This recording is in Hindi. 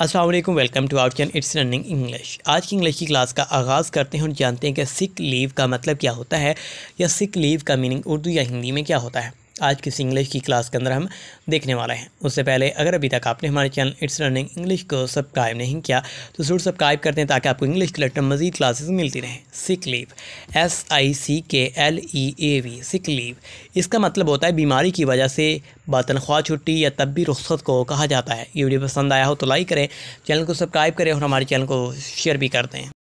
असलम वेलकम टू आउट कैन इट्स रनिंग इंग्लिश आज की इंग्लिश की क्लास का आगाज़ करते हैं और जानते हैं कि सिक लीव का मतलब क्या होता है या सिक लीव का मीनिंग उर्दू या हिंदी में क्या होता है आज किस इंग्लिश की क्लास के अंदर हम देखने वाले हैं उससे पहले अगर अभी तक आपने हमारे चैनल इट्स रनिंग इंग्लिश को सब्सक्राइब नहीं किया तो ज़रूर सब्सक्राइब करते हैं ताकि आपको इंग्लिश के लेटर मजीद क्लासेस मिलती रहें sick leave S I C K L E A V sick leave इसका मतलब होता है बीमारी की वजह से बातनख्वाह छुट्टी या तब भी रुख्सत को कहा जाता है ये वीडियो पसंद आया हो तो लाइक करें चैनल को सब्सक्राइब करें और हमारे चैनल को शेयर भी कर दें